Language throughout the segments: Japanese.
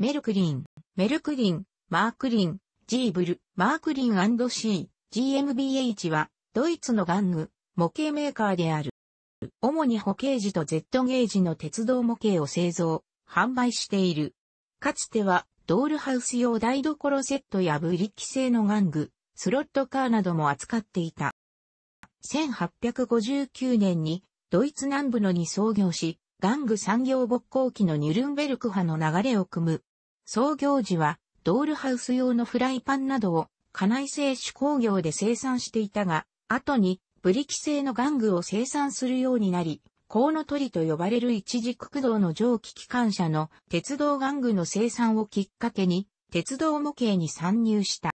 メルクリン、メルクリン、マークリン、ジーブル、マークリン &C、GmbH は、ドイツの玩具、模型メーカーである。主に保形時と Z ゲージの鉄道模型を製造、販売している。かつては、ドールハウス用台所セットやブリッキ製の玩具、スロットカーなども扱っていた。1859年にドイツ南部のに創業し、玩具産業勃興期のニュルンベルク派の流れを組む創業時は、ドールハウス用のフライパンなどを、家内製手工業で生産していたが、後に、ブリキ製の玩具を生産するようになり、コウノトリと呼ばれる一軸駆動の蒸気機関車の鉄道玩具の生産をきっかけに、鉄道模型に参入した。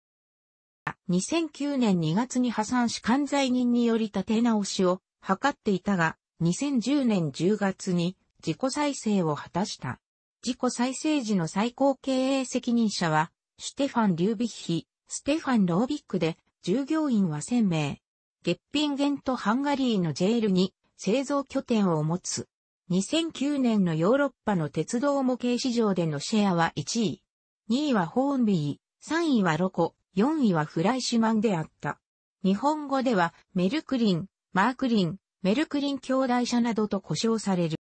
2009年2月に破産し関財人により立て直しを図っていたが、2010年10月に自己再生を果たした。自己再生時の最高経営責任者は、シュテファン・リュービッヒ、ステファン・ロービックで、従業員は1000名。月品ゲント・ハンガリーのジェールに製造拠点を持つ。2009年のヨーロッパの鉄道模型市場でのシェアは1位。2位はホーンビー、3位はロコ、4位はフライシュマンであった。日本語ではメルクリン、マークリン、メルクリン兄弟社などと呼称される。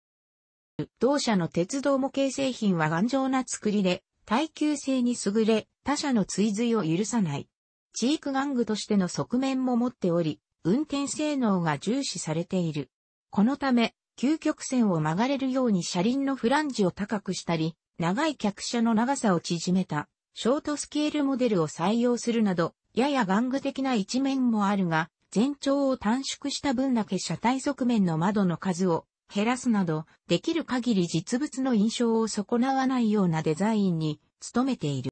同社の鉄道模型製品は頑丈な作りで、耐久性に優れ、他社の追随を許さない。チーク玩具としての側面も持っており、運転性能が重視されている。このため、究極線を曲がれるように車輪のフランジを高くしたり、長い客車の長さを縮めた、ショートスケールモデルを採用するなど、やや玩具的な一面もあるが、全長を短縮した分だけ車体側面の窓の数を減らすなど、できる限り実物の印象を損なわないようなデザインに努めている。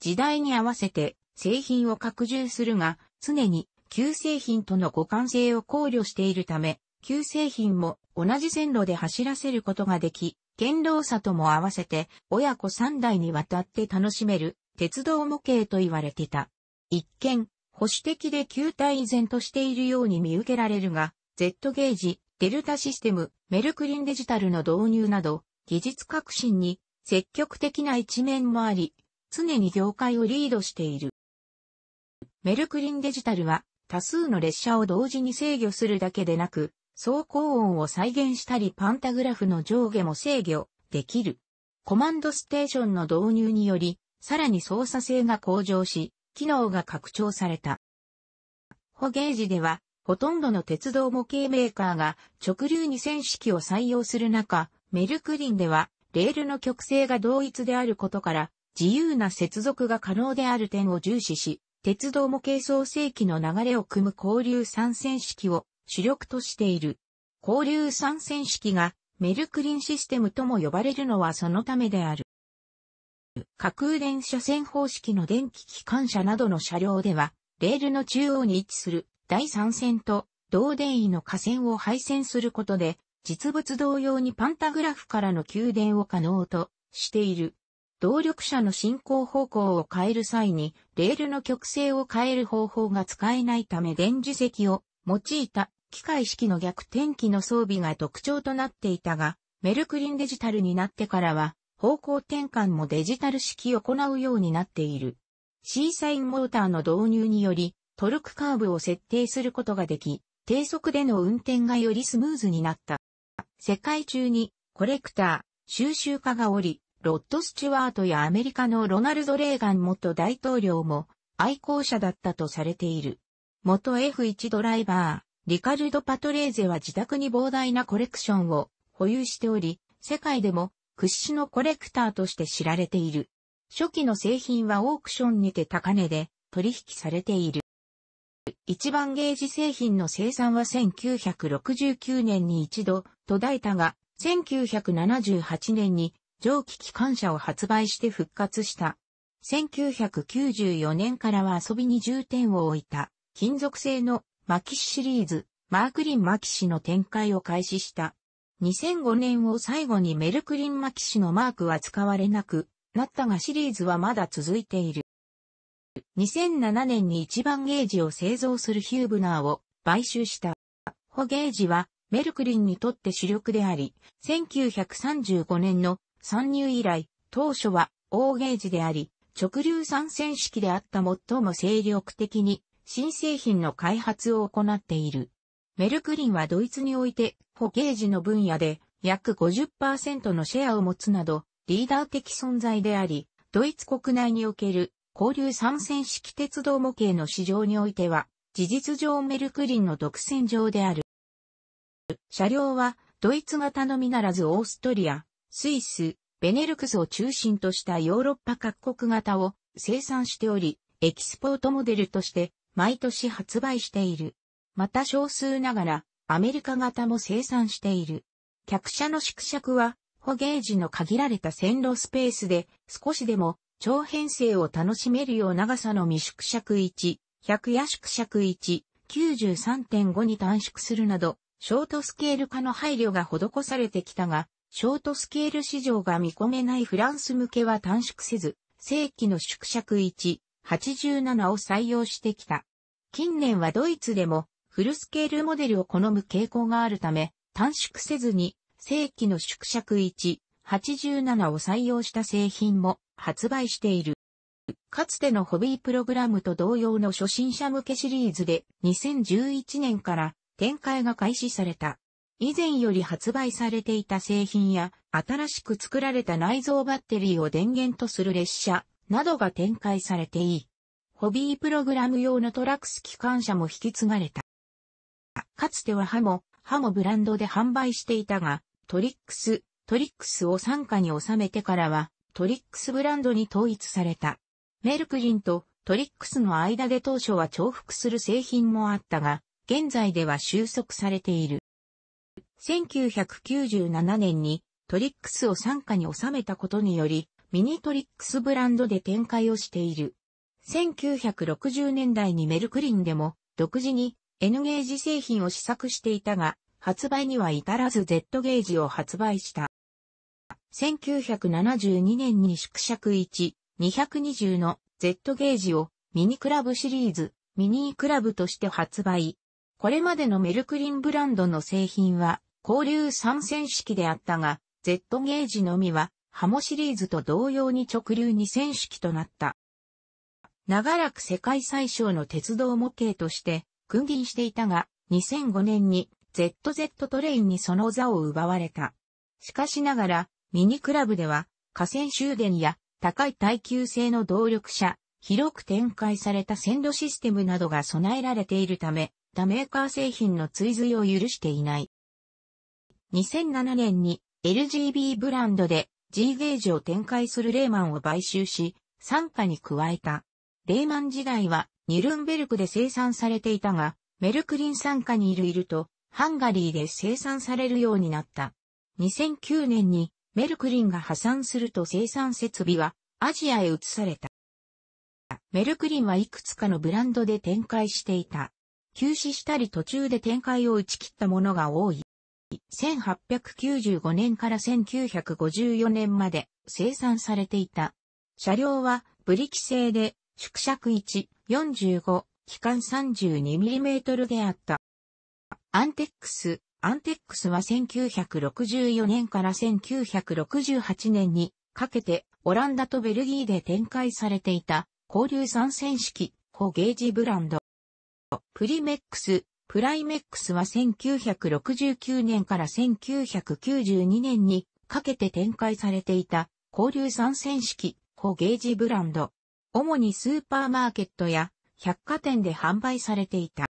時代に合わせて製品を拡充するが、常に旧製品との互換性を考慮しているため、旧製品も同じ線路で走らせることができ、堅牢さとも合わせて親子3代にわたって楽しめる鉄道模型と言われていた。一見、保守的で球体依然としているように見受けられるが、Z ゲージ、デルタシステム、メルクリンデジタルの導入など、技術革新に積極的な一面もあり、常に業界をリードしている。メルクリンデジタルは多数の列車を同時に制御するだけでなく、走行音を再現したりパンタグラフの上下も制御できる。コマンドステーションの導入により、さらに操作性が向上し、機能が拡張された。ホゲージでは、ほとんどの鉄道模型メーカーが直流2000式を採用する中、メルクリンではレールの曲性が同一であることから、自由な接続が可能である点を重視し、鉄道模型創成期の流れを組む交流参戦式を主力としている。交流参戦式がメルクリンシステムとも呼ばれるのはそのためである。架空電車線方式の電気機関車などの車両では、レールの中央に位置する第3線と同電位の下線を配線することで、実物同様にパンタグラフからの給電を可能としている。動力車の進行方向を変える際に、レールの曲線を変える方法が使えないため電磁石を用いた機械式の逆転機の装備が特徴となっていたが、メルクリンデジタルになってからは、方向転換もデジタル式を行うようになっている。シーサインモーターの導入により、トルクカーブを設定することができ、低速での運転がよりスムーズになった。世界中にコレクター、収集家がおり、ロッド・スチュワートやアメリカのロナルド・レーガン元大統領も愛好者だったとされている。元 F1 ドライバー、リカルド・パトレーゼは自宅に膨大なコレクションを保有しており、世界でも屈指のコレクターとして知られている。初期の製品はオークションにて高値で取引されている。一番ゲージ製品の生産は1969年に一度途絶えたが、1978年に蒸気機関車を発売して復活した。1994年からは遊びに重点を置いた金属製のマキシシリーズ、マークリンマキシの展開を開始した。2005年を最後にメルクリンマキシのマークは使われなくなったがシリーズはまだ続いている。2007年に一番ゲージを製造するヒューブナーを買収した。ホゲージはメルクリンにとって主力であり、1935年の参入以来、当初は大ゲージであり、直流参戦式であった最も精力的に新製品の開発を行っている。メルクリンはドイツにおいて、ホゲージの分野で約50%のシェアを持つなど、リーダー的存在であり、ドイツ国内における交流三線式鉄道模型の市場においては、事実上メルクリンの独占上である。車両は、ドイツ型のみならずオーストリア、スイス、ベネルクスを中心としたヨーロッパ各国型を生産しており、エキスポートモデルとして毎年発売している。また少数ながらアメリカ型も生産している。客車の縮尺は、ホゲージの限られた線路スペースで少しでも長編成を楽しめるよう長さの未縮尺1、100や縮尺1、93.5に短縮するなど、ショートスケール化の配慮が施されてきたが、ショートスケール市場が見込めないフランス向けは短縮せず、正規の縮尺1、87を採用してきた。近年はドイツでもフルスケールモデルを好む傾向があるため、短縮せずに正規の縮尺1、87を採用した製品も発売している。かつてのホビープログラムと同様の初心者向けシリーズで2011年から展開が開始された。以前より発売されていた製品や新しく作られた内蔵バッテリーを電源とする列車などが展開されていい。ホビープログラム用のトラックス機関車も引き継がれた。かつてはハモ、ハモブランドで販売していたが、トリックス、トリックスを傘下に収めてからは、トリックスブランドに統一された。メルクリンとトリックスの間で当初は重複する製品もあったが、現在では収束されている。1997年にトリックスを傘下に収めたことにより、ミニトリックスブランドで展開をしている。1960年代にメルクリンでも独自に N ゲージ製品を試作していたが、発売には至らず Z ゲージを発売した。1972年に縮尺1、220の Z ゲージをミニクラブシリーズ、ミニークラブとして発売。これまでのメルクリンブランドの製品は、交流参戦式であったが、Z ゲージのみは、ハモシリーズと同様に直流二線式となった。長らく世界最小の鉄道模型として、君臨していたが、2005年に ZZ トレインにその座を奪われた。しかしながら、ミニクラブでは、河川終電や高い耐久性の動力車、広く展開された線路システムなどが備えられているため、他メーカー製品の追随を許していない。2007年に LGB ブランドで G ゲージを展開するレーマンを買収し、参加に加えた。レーマン時代はニュルンベルクで生産されていたが、メルクリン参加にいるいると、ハンガリーで生産されるようになった。2009年にメルクリンが破産すると生産設備はアジアへ移された。メルクリンはいくつかのブランドで展開していた。休止したり途中で展開を打ち切ったものが多い。1895年から1954年まで生産されていた。車両はブリキ製で縮尺1、45、機関 32mm であった。アンテックス、アンテックスは1964年から1968年にかけてオランダとベルギーで展開されていた交流参戦式ホゲージブランド。プリメックス、プライメックスは1969年から1992年にかけて展開されていた交流参戦式ホゲージブランド。主にスーパーマーケットや百貨店で販売されていた。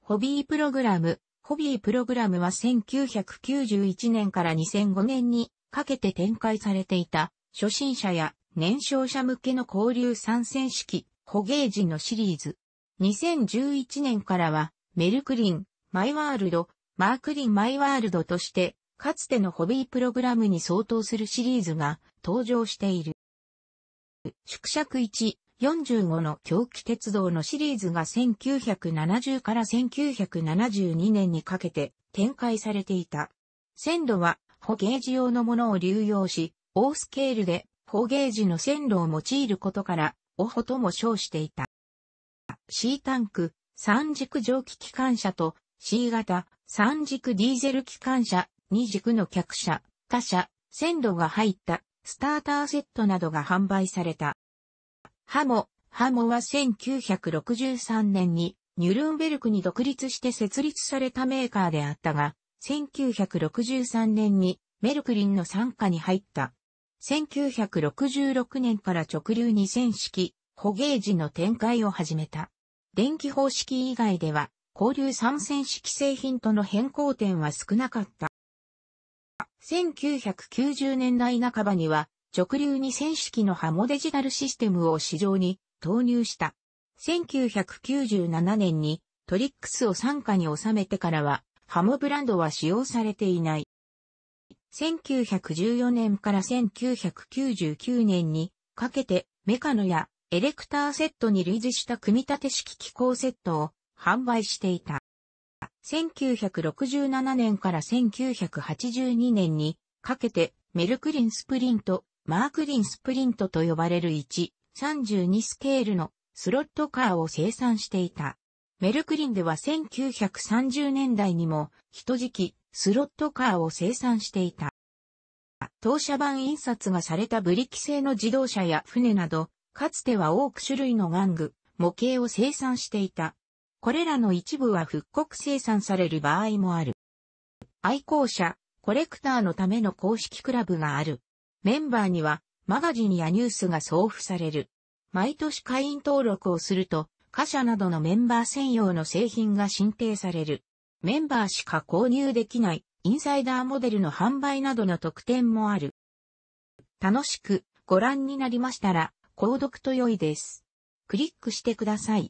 ホビープログラム、ホビープログラムは1991年から2005年にかけて展開されていた初心者や年少者向けの交流参戦式、捕鯨時のシリーズ。2011年からはメルクリン、マイワールド、マークリンマイワールドとしてかつてのホビープログラムに相当するシリーズが登場している。縮尺1、45の狂気鉄道のシリーズが1970から1972年にかけて展開されていた。線路はホゲージ用のものを流用し、大スケールでホゲージの線路を用いることから、オホとも称していた。C タンク、三軸蒸気機関車と C 型、三軸ディーゼル機関車、二軸の客車、他車、線路が入ったスターターセットなどが販売された。ハモ、ハモは1963年にニュルンベルクに独立して設立されたメーカーであったが、1963年にメルクリンの参加に入った。1966年から直流二0式、ホゲージの展開を始めた。電気方式以外では、交流三線式製品との変更点は少なかった。1990年代半ばには、直流に線式のハモデジタルシステムを市場に投入した。1997年にトリックスを傘下に収めてからは、ハモブランドは使用されていない。1914年から1999年にかけてメカノやエレクターセットに類似した組み立て式機構セットを販売していた。1967年から1982年にかけてメルクリンスプリントマークリンスプリントと呼ばれる1、32スケールのスロットカーを生産していた。メルクリンでは1930年代にも、一時期、スロットカーを生産していた。当社版印刷がされたブリキ製の自動車や船など、かつては多く種類の玩具、模型を生産していた。これらの一部は復刻生産される場合もある。愛好者、コレクターのための公式クラブがある。メンバーにはマガジンやニュースが送付される。毎年会員登録をすると、貨車などのメンバー専用の製品が申請される。メンバーしか購入できないインサイダーモデルの販売などの特典もある。楽しくご覧になりましたら、購読と良いです。クリックしてください。